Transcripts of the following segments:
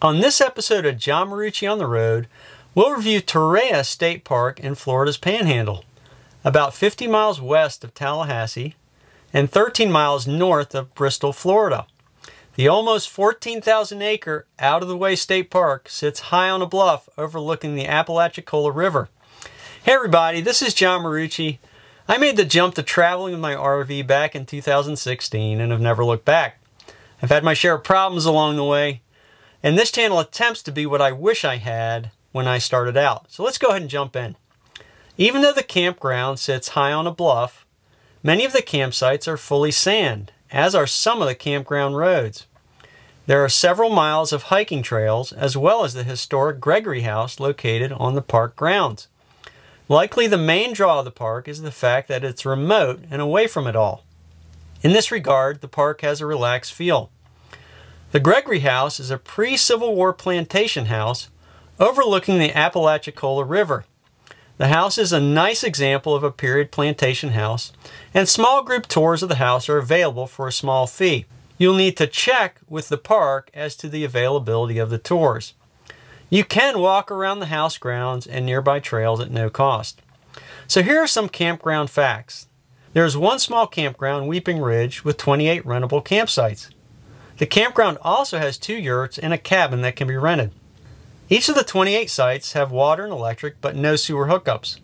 On this episode of John Marucci on the Road, we'll review Torreya State Park in Florida's Panhandle, about 50 miles west of Tallahassee and 13 miles north of Bristol, Florida. The almost 14,000 acre out of the way state park sits high on a bluff overlooking the Apalachicola River. Hey everybody, this is John Marucci. I made the jump to traveling with my RV back in 2016 and have never looked back. I've had my share of problems along the way, and this channel attempts to be what I wish I had when I started out. So let's go ahead and jump in. Even though the campground sits high on a bluff, many of the campsites are fully sand, as are some of the campground roads. There are several miles of hiking trails, as well as the historic Gregory House located on the park grounds. Likely the main draw of the park is the fact that it's remote and away from it all. In this regard, the park has a relaxed feel. The Gregory House is a pre-Civil War plantation house overlooking the Apalachicola River. The house is a nice example of a period plantation house, and small group tours of the house are available for a small fee. You'll need to check with the park as to the availability of the tours. You can walk around the house grounds and nearby trails at no cost. So here are some campground facts. There is one small campground, Weeping Ridge, with 28 rentable campsites. The campground also has two yurts and a cabin that can be rented. Each of the 28 sites have water and electric, but no sewer hookups.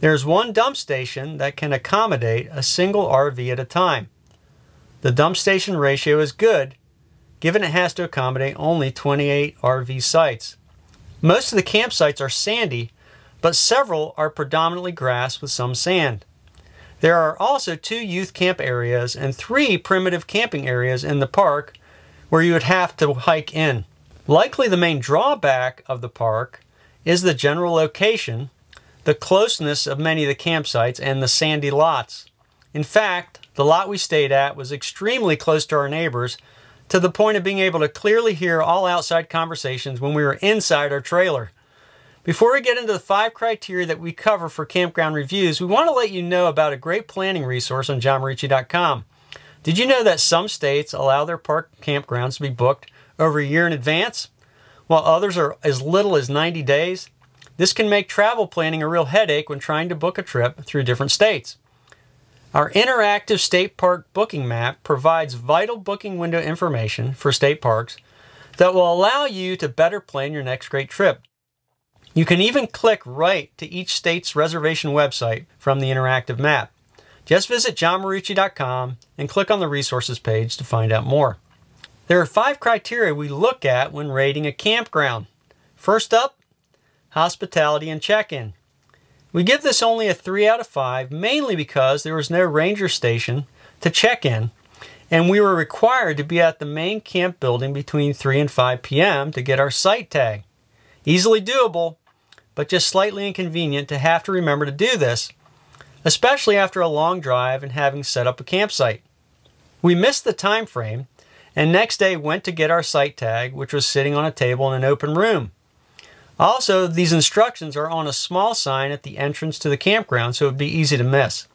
There is one dump station that can accommodate a single RV at a time. The dump station ratio is good, given it has to accommodate only 28 RV sites. Most of the campsites are sandy, but several are predominantly grass with some sand. There are also two youth camp areas and three primitive camping areas in the park where you would have to hike in. Likely the main drawback of the park is the general location, the closeness of many of the campsites, and the sandy lots. In fact, the lot we stayed at was extremely close to our neighbors to the point of being able to clearly hear all outside conversations when we were inside our trailer. Before we get into the five criteria that we cover for campground reviews, we want to let you know about a great planning resource on johnmarici.com. Did you know that some states allow their park campgrounds to be booked over a year in advance, while others are as little as 90 days? This can make travel planning a real headache when trying to book a trip through different states. Our interactive state park booking map provides vital booking window information for state parks that will allow you to better plan your next great trip. You can even click right to each state's reservation website from the interactive map. Just visit johnmarucci.com and click on the resources page to find out more. There are five criteria we look at when rating a campground. First up, hospitality and check-in. We give this only a 3 out of 5 mainly because there was no ranger station to check in and we were required to be at the main camp building between 3 and 5 p.m. to get our site tag. Easily doable, but just slightly inconvenient to have to remember to do this especially after a long drive and having set up a campsite. We missed the time frame and next day went to get our site tag, which was sitting on a table in an open room. Also, these instructions are on a small sign at the entrance to the campground, so it would be easy to miss.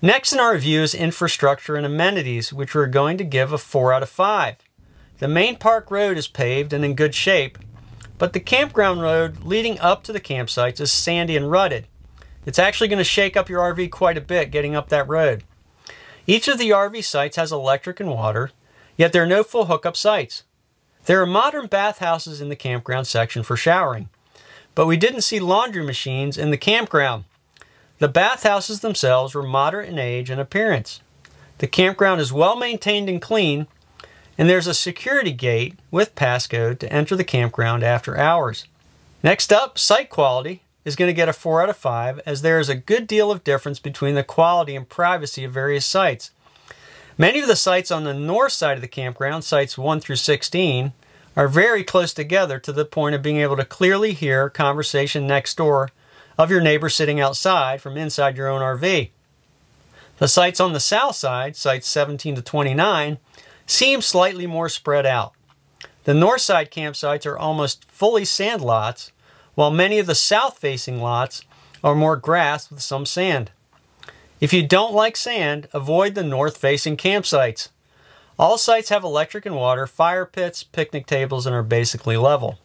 Next in our review is infrastructure and amenities, which we're going to give a 4 out of 5. The main park road is paved and in good shape, but the campground road leading up to the campsites is sandy and rutted. It's actually going to shake up your RV quite a bit getting up that road. Each of the RV sites has electric and water, yet there are no full hookup sites. There are modern bathhouses in the campground section for showering, but we didn't see laundry machines in the campground. The bathhouses themselves were moderate in age and appearance. The campground is well maintained and clean, and there's a security gate with passcode to enter the campground after hours. Next up, site quality is going to get a 4 out of 5 as there is a good deal of difference between the quality and privacy of various sites. Many of the sites on the north side of the campground, sites 1 through 16, are very close together to the point of being able to clearly hear conversation next door of your neighbor sitting outside from inside your own RV. The sites on the south side, sites 17 to 29, seem slightly more spread out. The north side campsites are almost fully sand lots, while many of the south-facing lots are more grass with some sand. If you don't like sand, avoid the north-facing campsites. All sites have electric and water, fire pits, picnic tables, and are basically level.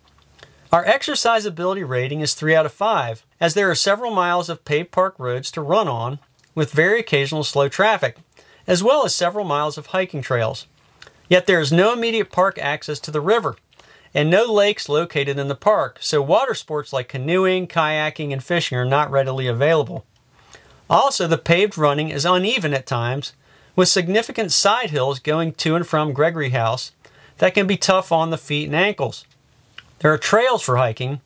Our exercisability rating is 3 out of 5, as there are several miles of paved park roads to run on with very occasional slow traffic, as well as several miles of hiking trails. Yet there is no immediate park access to the river, and no lakes located in the park, so water sports like canoeing, kayaking, and fishing are not readily available. Also, the paved running is uneven at times, with significant side hills going to and from Gregory House that can be tough on the feet and ankles. There are trails for hiking,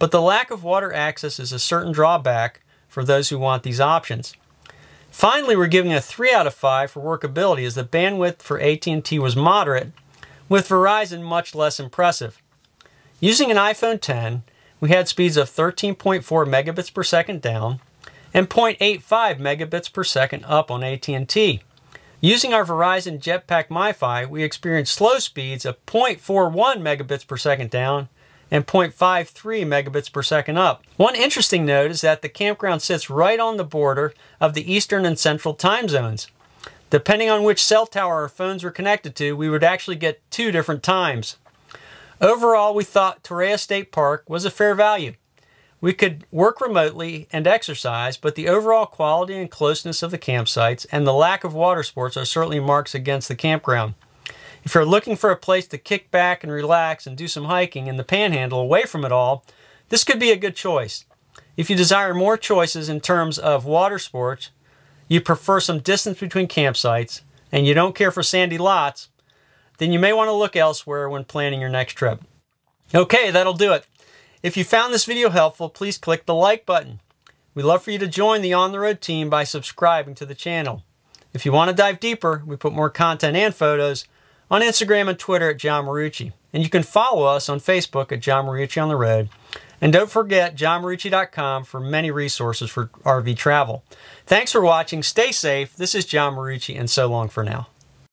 but the lack of water access is a certain drawback for those who want these options. Finally, we're giving a 3 out of 5 for workability as the bandwidth for AT&T was moderate with Verizon much less impressive. Using an iPhone 10, we had speeds of 13.4 megabits per second down and 0.85 megabits per second up on AT&T. Using our Verizon Jetpack MiFi, we experienced slow speeds of 0.41 megabits per second down and 0.53 megabits per second up. One interesting note is that the campground sits right on the border of the eastern and central time zones. Depending on which cell tower our phones were connected to, we would actually get two different times. Overall, we thought Torreya State Park was a fair value. We could work remotely and exercise, but the overall quality and closeness of the campsites and the lack of water sports are certainly marks against the campground. If you're looking for a place to kick back and relax and do some hiking in the panhandle away from it all, this could be a good choice. If you desire more choices in terms of water sports, you prefer some distance between campsites, and you don't care for sandy lots, then you may want to look elsewhere when planning your next trip. Okay, that'll do it. If you found this video helpful, please click the like button. We'd love for you to join the On The Road team by subscribing to the channel. If you want to dive deeper, we put more content and photos on Instagram and Twitter at John Marucci. And you can follow us on Facebook at John Marucci on the Road and don't forget johnmarucci.com for many resources for RV travel. Thanks for watching. Stay safe. This is John Marucci, and so long for now.